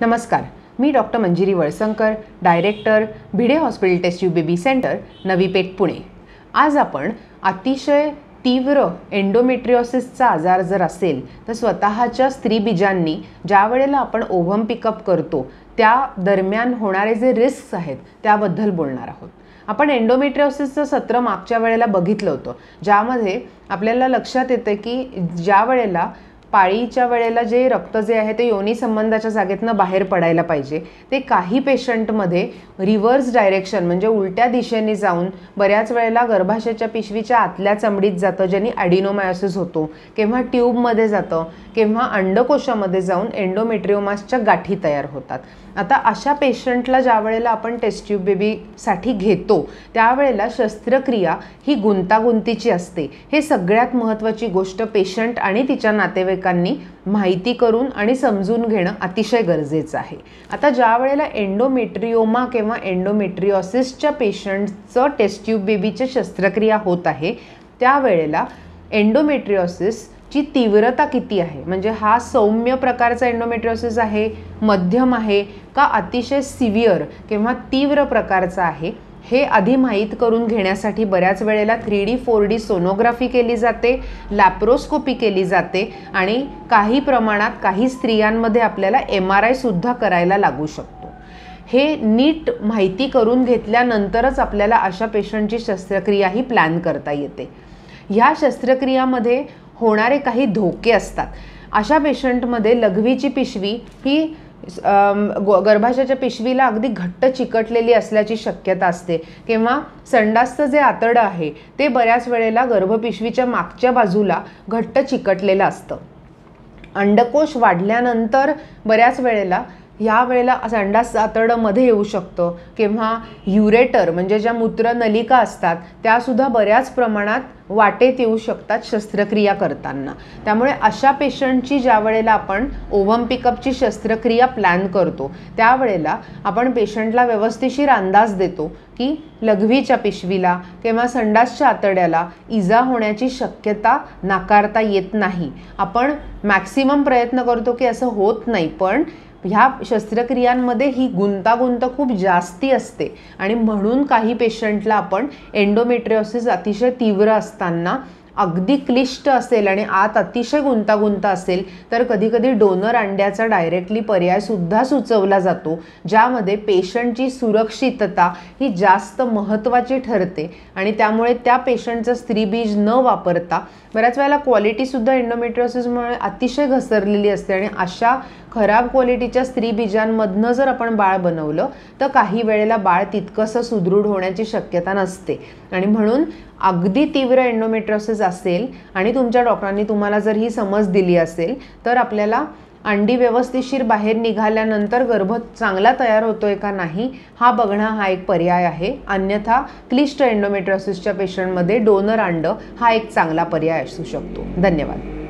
नमस्कार मी doctor Manjiri Walsankar director Bhide hospital test यू बेबी सेंटर नवीपेठ पुणे आज आपण अतिशय तीव्र एंडोमेट्रिओसिसचा आजार जर असेल तर स्वतःच्या स्त्रीबीजांनी ज्या वेळेला आपण ओव्हम पिकअप करतो त्या दरम्यान होणारे जे रिस्क आहेत त्याबद्दल बोलणार आहोत आपण एंडोमेट्रिओसिसचं सत्र मागच्या वेळेला बघितलं होतं ज्यामध्ये आपल्याला लक्षात येतं की ज्या वेळेला पाळीच्या वेळेला जे रक्त जे आहे ते योनी संबंधाच्या जागेतनं बाहेर पडायला पाहिजे ते काही पेशंटमध्ये रिव्हर्स डायरेक्शन म्हणजे उलट्या दिशेने जाऊन बऱ्याच वेळेला गर्भाशयाच्या पिशवीच्या आतल्या चमडीत जातं ज्यांनी ॲडिनोमायोसिस होतो केव्हा ट्यूबमध्ये जातं केव्हा अंडकोशामध्ये जाऊन एन्डोमेट्रिओमासच्या गाठी तयार होतात आता अशा पेशंटला ज्या वेळेला आपण टेस्ट्यूब बेबीसाठी घेतो त्यावेळेला शस्त्रक्रिया ही गुंतागुंतीची असते हे सगळ्यात महत्त्वाची गोष्ट पेशंट आणि तिच्या नातेवाईक नागरिकांनी माहिती करून आणि समजून घेणं अतिशय गरजेचं आहे आता ज्या वेळेला एंडोमेट्रिओमा किंवा एन्डोमेट्रिओसिसच्या पेशंटचं टेस्ट्यूब बेबीची शस्त्रक्रिया होत आहे त्यावेळेला एंडोमेट्रिओसिस ची तीव्रता किती आहे म्हणजे हा सौम्य प्रकारचा एन्डोमेट्रिओसिस आहे मध्यम आहे का अतिशय सिव्हिअर किंवा तीव्र प्रकारचा आहे हे आधी माहीत करून घेण्यासाठी बऱ्याच वेळेला three D four D sonography केली जाते लॅप्रोस्कोपी केली जाते आणि काही प्रमाणात काही स्त्रियांमध्ये आपल्याला एम आर आयसुद्धा करायला लागू शकतो हे नीट माहिती करून घेतल्यानंतरच आपल्याला अशा पेशंटची शस्त्रक्रिया ही प्लॅन करता येते ह्या शस्त्रक्रियामध्ये होणारे काही धोके असतात अशा पेशंटमध्ये लघवीची पिशवी ही गर्भाशयाच्या पिशवीला अगदी घट्ट चिकटलेली असल्याची शक्यता असते किंवा संडास्त जे आतडं आहे ते बऱ्याच वेळेला गर्भपिशवीच्या मागच्या बाजूला घट्ट चिकटलेलं असतं अंडकोश वाढल्यानंतर बऱ्याच वेळेला ह्या वेळेला संडास आतडंमध्ये येऊ शकतं किंवा युरेटर म्हणजे ज्या मूत्रनलिका असतात त्यासुद्धा बऱ्याच प्रमाणात वाटेत येऊ शकतात शस्त्रक्रिया करताना त्यामुळे अशा पेशंटची ज्या वेळेला आपण ओव्हम पिकअपची शस्त्रक्रिया प्लॅन करतो त्यावेळेला आपण पेशंटला व्यवस्थेशीर अंदाज देतो की लघवीच्या पिशवीला किंवा संडासच्या आतड्याला इजा होण्याची शक्यता नाकारता येत नाही आपण मॅक्सिमम प्रयत्न करतो की असं होत नाही पण ह्या शस्त्रक्रियांमध्ये ही गुंतागुंत खूप जास्ती असते आणि म्हणून काही पेशंटला आपण एन्डोमेट्रिओसिस अतिशय तीव्र असतात असताना अगदी क्लिष्ट असेल आणि आत अतिशय गुंतागुंत असेल तर कधीकधी डोनर अंड्याचा डायरेक्टली पर्याय सुद्धा सुचवला जातो ज्यामध्ये पेशंटची सुरक्षितता ही जास्त महत्त्वाची ठरते आणि त्यामुळे त्या पेशंटचं स्त्रीबीज न वापरता बऱ्याच वेळेला क्वालिटीसुद्धा इंडोमेट्रिओसिसमुळे अतिशय घसरलेली असते आणि अशा खराब क्वालिटीच्या स्त्रीबीजांमधनं जर आपण बाळ बनवलं तर काही वेळेला बाळ तितकंसं सुदृढ होण्याची शक्यता नसते आणि म्हणून अगदी तीव्र एंडोमेट्रोसिस असेल आणि तुमच्या डॉक्टरांनी तुम्हाला जर ही समज दिली असेल तर आपल्याला अंडी व्यवस्थिशीर बाहेर निघाल्यानंतर गर्भ चांगला तयार होतोय का नाही हा बघणं हा एक पर्याय आहे अन्यथा क्लिष्ट एंडोमेट्रॉसिसच्या पेशंटमध्ये डोनर अंड हा एक चांगला पर्याय असू शकतो धन्यवाद